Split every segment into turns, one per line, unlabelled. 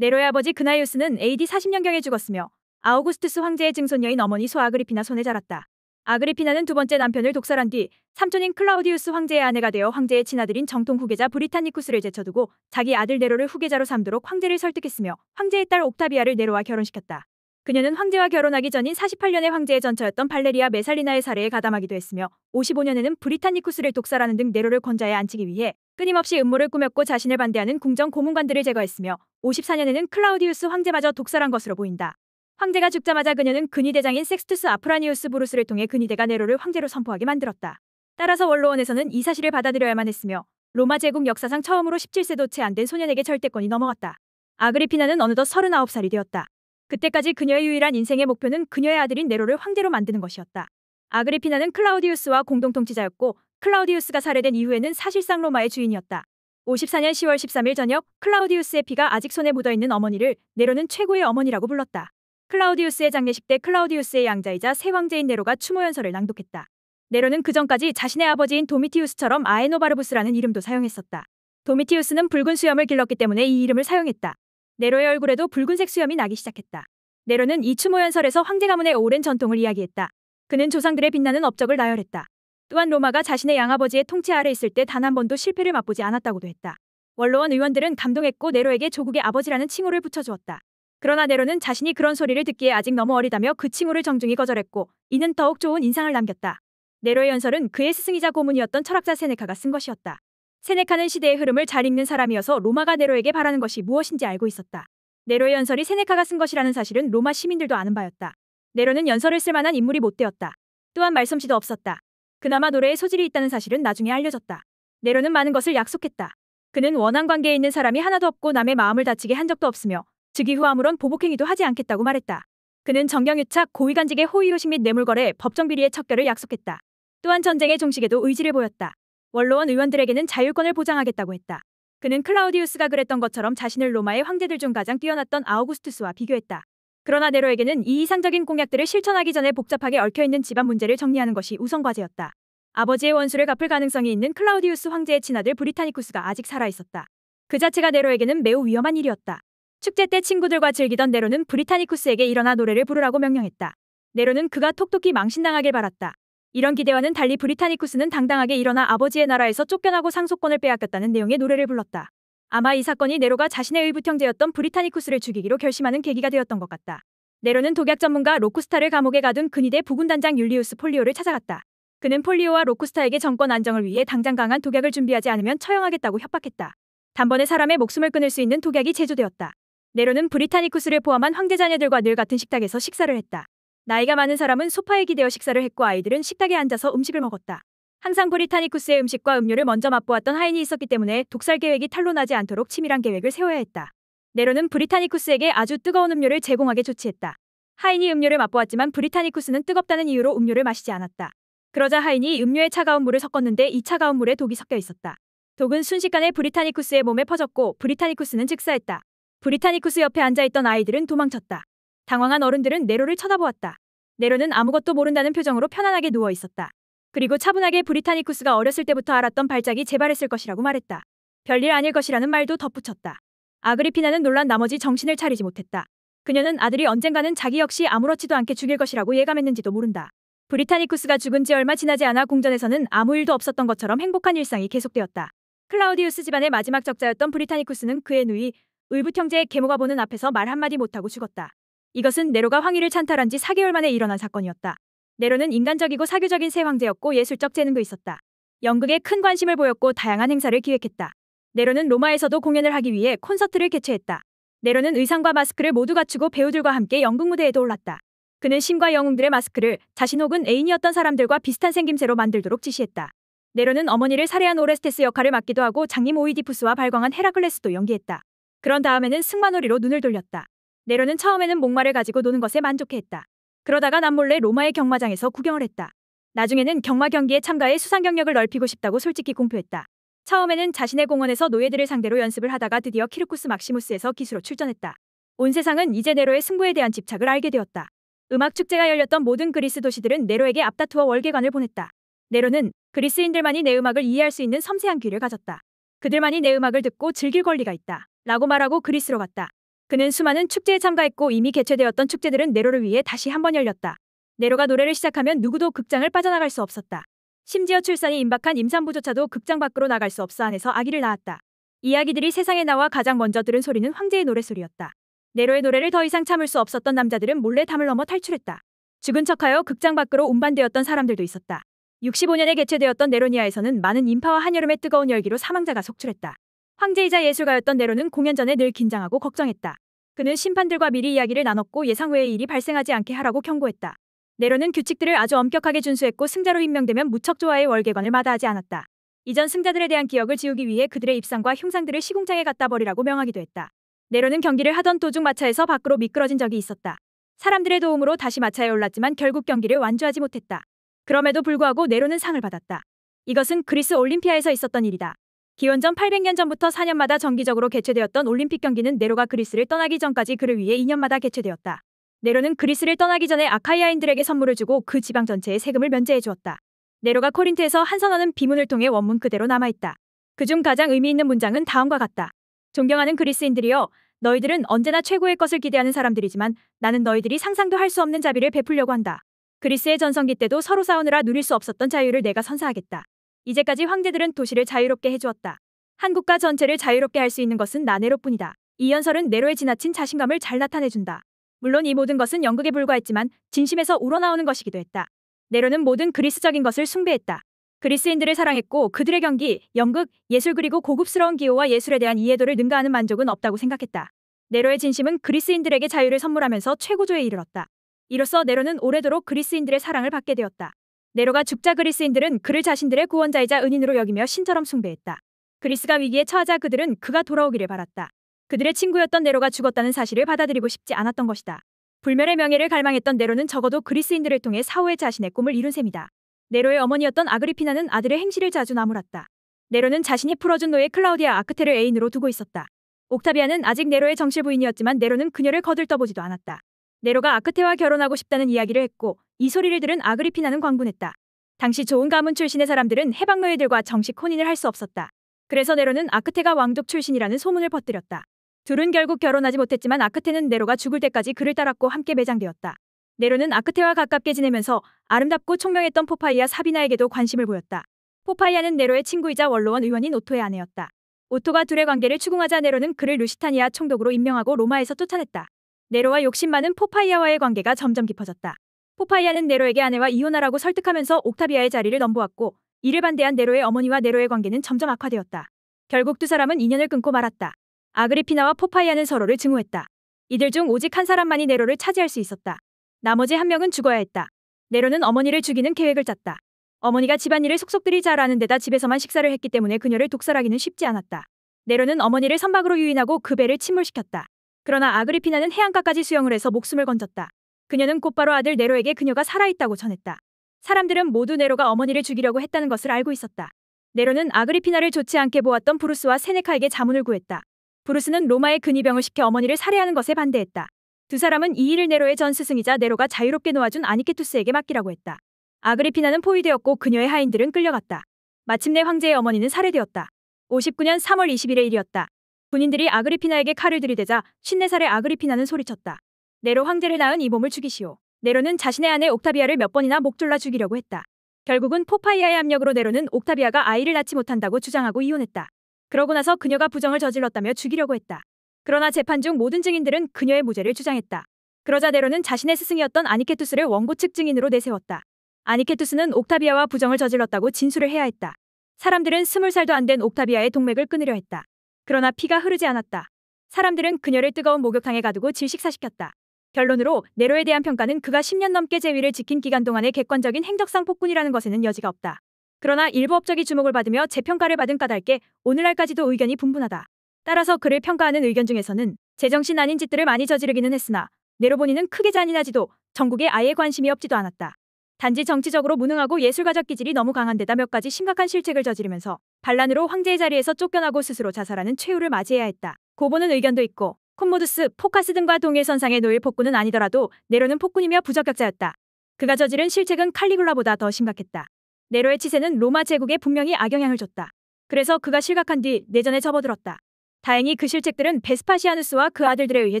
네로의 아버지 그나이우스는 AD 40년경에 죽었으며 아우구스투스 황제의 증손녀인 어머니 소아그리피나 손에 자랐다. 아그리피나는 두 번째 남편을 독살한 뒤 삼촌인 클라우디우스 황제의 아내가 되어 황제의 친아들인 정통 후계자 브리타니쿠스를 제쳐두고 자기 아들 네로를 후계자로 삼도록 황제를 설득했으며 황제의 딸 옥타비아를 네로와 결혼시켰다. 그녀는 황제와 결혼하기 전인 4 8년의 황제의 전처였던 발레리아 메살리나의 사례에 가담하기도 했으며 55년에는 브리타니쿠스를 독살하는 등 네로를 권좌에 앉히기 위해 끊임없이 음모를 꾸몄고 자신을 반대하는 궁정 고문관들을 제거했으며 54년에는 클라우디우스 황제마저 독살한 것으로 보인다. 황제가 죽자마자 그녀는 근위대장인 섹스투스 아프라니우스 브루스를 통해 근위대가 네로를 황제로 선포하게 만들었다. 따라서 원로원에서는 이 사실을 받아들여야만 했으며 로마 제국 역사상 처음으로 17세도 채 안된 소년에게 절대권이 넘어갔다. 아그리피나는 어느덧 39살이 되었다. 그때까지 그녀의 유일한 인생의 목표는 그녀의 아들인 네로를 황제로 만드는 것이었다. 아그리피나는 클라우디우스와 공동 통치자였고 클라우디우스가 살해된 이후에는 사실상 로마의 주인이었다. 54년 10월 13일 저녁 클라우디우스의 피가 아직 손에 묻어있는 어머니를 네로는 최고의 어머니라고 불렀다. 클라우디우스의 장례식 때 클라우디우스의 양자이자 새 황제인 네로가 추모 연설을 낭독했다. 네로는 그전까지 자신의 아버지인 도미티우스처럼 아에노바르부스라는 이름도 사용했었다. 도미티우스는 붉은 수염을 길렀기 때문에 이 이름을 사용했다. 네로의 얼굴에도 붉은색 수염이 나기 시작했다. 네로는 이 추모 연설에서 황제 가문의 오랜 전통을 이야기했다. 그는 조상들의 빛나는 업적을 나열했다. 또한 로마가 자신의 양아버지의 통치 아래 있을 때 단 한 번도 실패를 맛보지 않았다고도 했다. 원로원 의원들은 감동했고 네로에게 조국의 아버지라는 칭호를 붙여주었다. 그러나 네로는 자신이 그런 소리를 듣기에 아직 너무 어리다며 그 칭호를 정중히 거절했고 이는 더욱 좋은 인상을 남겼다. 네로의 연설은 그의 스승이자 고문이었던 철학자 세네카가 쓴 것이었다. 세네카는 시대의 흐름을 잘 읽는 사람이어서 로마가 네로에게 바라는 것이 무엇인지 알고 있었다. 네로의 연설이 세네카가 쓴 것이라는 사실은 로마 시민들도 아는 바였다. 네로는 연설을 쓸 만한 인물이 못 되었다. 또한 말솜씨도 없었다. 그나마 노래에 소질이 있다는 사실은 나중에 알려졌다. 네로는 많은 것을 약속했다. 그는 원한 관계에 있는 사람이 하나도 없고 남의 마음을 다치게 한 적도 없으며 즉위 후 아무런 보복행위도 하지 않겠다고 말했다. 그는 정경유착, 고위간직의 호의호식 및 뇌물거래, 법정비리의 척결을 약속했다. 또한 전쟁의 종식에도 의지를 보였다. 원로원 의원들에게는 자율권을 보장하겠다고 했다. 그는 클라우디우스가 그랬던 것처럼 자신을 로마의 황제들 중 가장 뛰어났던 아우구스투스와 비교했다. 그러나 네로에게는 이 이상적인 공약들을 실천하기 전에 복잡하게 얽혀있는 집안 문제를 정리하는 것이 우선 과제였다. 아버지의 원수를 갚을 가능성이 있는 클라우디우스 황제의 친아들 브리타니쿠스가 아직 살아있었다. 그 자체가 네로에게는 매우 위험한 일이었다. 축제 때 친구들과 즐기던 네로는 브리타니쿠스에게 일어나 노래를 부르라고 명령했다. 네로는 그가 톡톡히 망신당하길 바랐다. 이런 기대와는 달리 브리타니쿠스는 당당하게 일어나 아버지의 나라에서 쫓겨나고 상속권을 빼앗겼다는 내용의 노래를 불렀다. 아마 이 사건이 네로가 자신의 의붓형제였던 브리타니쿠스를 죽이기로 결심하는 계기가 되었던 것 같다. 네로는 독약 전문가 로쿠스타를 감옥에 가둔 근위대 부군단장 율리우스 폴리오를 찾아갔다. 그는 폴리오와 로쿠스타에게 정권 안정을 위해 당장 강한 독약을 준비하지 않으면 처형하겠다고 협박했다. 단번에 사람의 목숨을 끊을 수 있는 독약이 제조되었다. 네로는 브리타니쿠스를 포함한 황제 자녀들과 늘 같은 식탁에서 식사를 했다. 나이가 많은 사람은 소파에 기대어 식사를 했고 아이들은 식탁에 앉아서 음식을 먹었다. 항상 브리타니쿠스의 음식과 음료를 먼저 맛보았던 하인이 있었기 때문에 독살 계획이 탄로나지 않도록 치밀한 계획을 세워야 했다. 네로는 브리타니쿠스에게 아주 뜨거운 음료를 제공하게 조치했다. 하인이 음료를 맛보았지만 브리타니쿠스는 뜨겁다는 이유로 음료를 마시지 않았다. 그러자 하인이 음료에 차가운 물을 섞었는데 이 차가운 물에 독이 섞여 있었다. 독은 순식간에 브리타니쿠스의 몸에 퍼졌고 브리타니쿠스는 즉사했다. 브리타니쿠스 옆에 앉아있던 아이들은 도망쳤다. 당황한 어른들은 네로를 쳐다보았다. 네로는 아무것도 모른다는 표정으로 편안하게 누워 있었다. 그리고 차분하게 브리타니쿠스가 어렸을 때부터 알았던 발작이 재발했을 것이라고 말했다. 별일 아닐 것이라는 말도 덧붙였다. 아그리피나는 놀란 나머지 정신을 차리지 못했다. 그녀는 아들이 언젠가는 자기 역시 아무렇지도 않게 죽일 것이라고 예감했는지도 모른다. 브리타니쿠스가 죽은 지 얼마 지나지 않아 궁전에서는 아무 일도 없었던 것처럼 행복한 일상이 계속되었다. 클라우디우스 집안의 마지막 적자였던 브리타니쿠스는 그의 누이, 울붓 형제의 계모가 보는 앞에서 말 한마디 못하고 죽었다. 이것은 네로가 황위를 찬탈한 지 4개월 만에 일어난 사건이었다. 네로는 인간적이고 사교적인 새 황제였고 예술적 재능도 있었다. 연극에 큰 관심을 보였고 다양한 행사를 기획했다. 네로는 로마에서도 공연을 하기 위해 콘서트를 개최했다. 네로는 의상과 마스크를 모두 갖추고 배우들과 함께 연극 무대에도 올랐다. 그는 신과 영웅들의 마스크를 자신 혹은 애인이었던 사람들과 비슷한 생김새로 만들도록 지시했다. 네로는 어머니를 살해한 오레스테스 역할을 맡기도 하고 장님 오이디푸스와 발광한 헤라클레스도 연기했다. 그런 다음에는 승마놀이로 눈을 돌렸다. 네로는 처음에는 목마를 가지고 노는 것에 만족해했다. 그러다가 남몰래 로마의 경마장에서 구경을 했다. 나중에는 경마 경기에 참가해 수상 경력을 넓히고 싶다고 솔직히 공표했다. 처음에는 자신의 공원에서 노예들을 상대로 연습을 하다가 드디어 키르쿠스 막시무스에서 기수로 출전했다. 온 세상은 이제 네로의 승부에 대한 집착을 알게 되었다. 음악 축제가 열렸던 모든 그리스 도시들은 네로에게 앞다투어 월계관을 보냈다. 네로는 그리스인들만이 내 음악을 이해할 수 있는 섬세한 귀를 가졌다. 그들만이 내 음악을 듣고 즐길 권리가 있다. 라고 말하고 그리스로 갔다. 그는 수많은 축제에 참가했고 이미 개최되었던 축제들은 네로를 위해 다시 한번 열렸다. 네로가 노래를 시작하면 누구도 극장을 빠져나갈 수 없었다. 심지어 출산이 임박한 임산부조차도 극장 밖으로 나갈 수 없어 안에서 아기를 낳았다. 이 아기들이 세상에 나와 가장 먼저 들은 소리는 황제의 노래소리였다. 네로의 노래를 더 이상 참을 수 없었던 남자들은 몰래 담을 넘어 탈출했다. 죽은 척하여 극장 밖으로 운반되었던 사람들도 있었다. 65년에 개최되었던 네로니아에서는 많은 인파와 한여름의 뜨거운 열기로 사망자가 속출했다. 황제이자 예술가였던 네로는 공연 전에 늘 긴장하고 걱정했다. 그는 심판들과 미리 이야기를 나눴고 예상 외의 일이 발생하지 않게 하라고 경고했다. 네로는 규칙들을 아주 엄격하게 준수했고 승자로 임명되면 무척 좋아해 월계관을 마다하지 않았다. 이전 승자들에 대한 기억을 지우기 위해 그들의 입상과 흉상들을 시공장에 갖다 버리라고 명하기도 했다. 네로는 경기를 하던 도중 마차에서 밖으로 미끄러진 적이 있었다. 사람들의 도움으로 다시 마차에 올랐지만 결국 경기를 완주하지 못했다. 그럼에도 불구하고 네로는 상을 받았다. 이것은 그리스 올림피아에서 있었던 일이다. 기원전 800년 전부터 4년마다 정기적으로 개최되었던 올림픽 경기는 네로가 그리스를 떠나기 전까지 그를 위해 2년마다 개최되었다. 네로는 그리스를 떠나기 전에 아카이아인들에게 선물을 주고 그 지방 전체에 세금을 면제해 주었다. 네로가 코린트에서 한 선언은 비문을 통해 원문 그대로 남아있다. 그중 가장 의미 있는 문장은 다음과 같다. 존경하는 그리스인들이여, 너희들은 언제나 최고의 것을 기대하는 사람들이지만 나는 너희들이 상상도 할 수 없는 자비를 베풀려고 한다. 그리스의 전성기 때도 서로 싸우느라 누릴 수 없었던 자유를 내가 선사하겠다. 이제까지 황제들은 도시를 자유롭게 해주었다. 한국과 전체를 자유롭게 할 수 있는 것은 나네로뿐이다. 이 연설은 네로의 지나친 자신감을 잘 나타내준다. 물론 이 모든 것은 연극에 불과했지만 진심에서 우러나오는 것이기도 했다. 네로는 모든 그리스적인 것을 숭배했다. 그리스인들을 사랑했고 그들의 경기, 연극, 예술 그리고 고급스러운 기호와 예술에 대한 이해도를 능가하는 만족은 없다고 생각했다. 네로의 진심은 그리스인들에게 자유를 선물하면서 최고조에 이르렀다. 이로써 네로는 오래도록 그리스인들의 사랑을 받게 되었다. 네로가 죽자 그리스인들은 그를 자신들의 구원자이자 은인으로 여기며 신처럼 숭배했다. 그리스가 위기에 처하자 그들은 그가 돌아오기를 바랐다. 그들의 친구였던 네로가 죽었다는 사실을 받아들이고 싶지 않았던 것이다. 불멸의 명예를 갈망했던 네로는 적어도 그리스인들을 통해 사후에 자신의 꿈을 이룬 셈이다. 네로의 어머니였던 아그리피나는 아들의 행실을 자주 나무랐다. 네로는 자신이 풀어준 노예 클라우디아 아크테를 애인으로 두고 있었다. 옥타비아는 아직 네로의 정실 부인이었지만 네로는 그녀를 거들떠보지도 않았다. 네로가 아크테와 결혼하고 싶다는 이야기를 했고 이 소리를 들은 아그리피나는 광분했다. 당시 좋은 가문 출신의 사람들은 해방노예들과 정식 혼인을 할 수 없었다. 그래서 네로는 아크테가 왕족 출신이라는 소문을 퍼뜨렸다. 둘은 결국 결혼하지 못했지만 아크테는 네로가 죽을 때까지 그를 따랐고 함께 매장되었다. 네로는 아크테와 가깝게 지내면서 아름답고 총명했던 포파이아 사비나에게도 관심을 보였다. 포파이아는 네로의 친구이자 원로원 의원인 오토의 아내였다. 오토가 둘의 관계를 추궁하자 네로는 그를 루시타니아 총독으로 임명하고 로마에서 쫓아냈다. 네로와 욕심 많은 포파이아와의 관계가 점점 깊어졌다. 포파이아는 네로에게 아내와 이혼하라고 설득하면서 옥타비아의 자리를 넘보았고 이를 반대한 네로의 어머니와 네로의 관계는 점점 악화되었다. 결국 두 사람은 인연을 끊고 말았다. 아그리피나와 포파이아는 서로를 증오했다. 이들 중 오직 한 사람만이 네로를 차지할 수 있었다. 나머지 한 명은 죽어야 했다. 네로는 어머니를 죽이는 계획을 짰다. 어머니가 집안일을 속속들이 잘하는 데다 집에서만 식사를 했기 때문에 그녀를 독살하기는 쉽지 않았다. 네로는 어머니를 선박으로 유인하고 그 배를 침몰시켰다. 그러나 아그리피나는 해안가까지 수영을 해서 목숨을 건졌다. 그녀는 곧바로 아들 네로에게 그녀가 살아있다고 전했다. 사람들은 모두 네로가 어머니를 죽이려고 했다는 것을 알고 있었다. 네로는 아그리피나를 좋지 않게 보았던 브루스와 세네카에게 자문을 구했다. 브루스는 로마의 근위병을 시켜 어머니를 살해하는 것에 반대했다. 두 사람은 이 일을 네로의 전 스승이자 네로가 자유롭게 놓아준 아니케투스에게 맡기라고 했다. 아그리피나는 포위되었고 그녀의 하인들은 끌려갔다. 마침내 황제의 어머니는 살해되었다. 59년 3월 20일의 일이었다. 군인들이 아그리피나에게 칼을 들이대자 신내살의 아그리피나는 소리쳤다. 네로 황제를 낳은 이 몸을 죽이시오. 네로는 자신의 아내 옥타비아를 몇 번이나 목졸라 죽이려고 했다. 결국은 포파이아의 압력으로 네로는 옥타비아가 아이를 낳지 못한다고 주장하고 이혼했다. 그러고 나서 그녀가 부정을 저질렀다며 죽이려고 했다. 그러나 재판 중 모든 증인들은 그녀의 무죄를 주장했다. 그러자 네로는 자신의 스승이었던 아니케투스를 원고 측 증인으로 내세웠다. 아니케투스는 옥타비아와 부정을 저질렀다고 진술을 해야 했다. 사람들은 스물 살도 안 된 옥타비아의 동맥을 끊으려 했다. 그러나 피가 흐르지 않았다. 사람들은 그녀를 뜨거운 목욕탕에 가두고 질식사시켰다. 결론으로 네로에 대한 평가는 그가 10년 넘게 제위를 지킨 기간 동안의 객관적인 행적상 폭군이라는 것에는 여지가 없다. 그러나 일부 업적이 주목을 받으며 재평가를 받은 까닭에 오늘날까지도 의견이 분분하다. 따라서 그를 평가하는 의견 중에서는 제정신 아닌 짓들을 많이 저지르기는 했으나 네로 본인은 크게 잔인하지도 전국에 아예 관심이 없지도 않았다. 단지 정치적으로 무능하고 예술가적 기질이 너무 강한 데다 몇 가지 심각한 실책을 저지르면서 반란으로 황제의 자리에서 쫓겨나고 스스로 자살하는 최후를 맞이해야 했다. 고보는 의견도 있고 콤모두스, 포카스 등과 동일선상에 놓일 폭군은 아니더라도 네로는 폭군이며 부적격자였다. 그가 저지른 실책은 칼리굴라보다 더 심각했다. 네로의 치세는 로마 제국에 분명히 악영향을 줬다. 그래서 그가 실각한 뒤 내전에 접어들었다. 다행히 그 실책들은 베스파시아누스와 그 아들들에 의해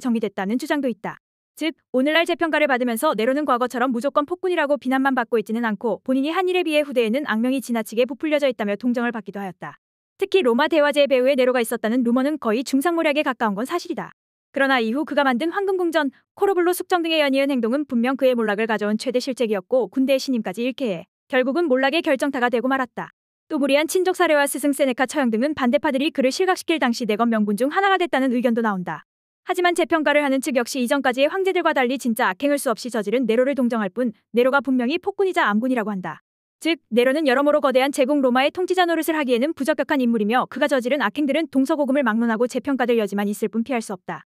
정리됐다는 주장도 있다. 즉 오늘날 재평가를 받으면서 내로는 과거처럼 무조건 폭군이라고 비난만 받고 있지는 않고 본인이 한 일에 비해 후대에는 악명이 지나치게 부풀려져 있다며 동정을 받기도 하였다. 특히 로마 대화제 배우의 네로가 있었다는 루머는 거의 중상모략에 가까운 건 사실이다. 그러나 이후 그가 만든 황금궁전, 코로블로 숙정 등의 연이은 행동은 분명 그의 몰락을 가져온 최대 실책이었고 군대의 신임까지 잃게 해 결국은 몰락의 결정타가 되고 말았다. 또 무리한 친족 사례와 스승 세네카 처형 등은 반대파들이 그를 실각시킬 당시 내건 명분 중 하나가 됐다는 의견도 나온다. 하지만 재평가를 하는 측 역시 이전까지의 황제들과 달리 진짜 악행을 수없이 저지른 네로를 동정할 뿐 네로가 분명히 폭군이자 암군이라고 한다. 즉 네로는 여러모로 거대한 제국 로마의 통치자 노릇을 하기에는 부적격한 인물이며 그가 저지른 악행들은 동서고금을 막론하고 재평가될 여지만 있을 뿐 피할 수 없다.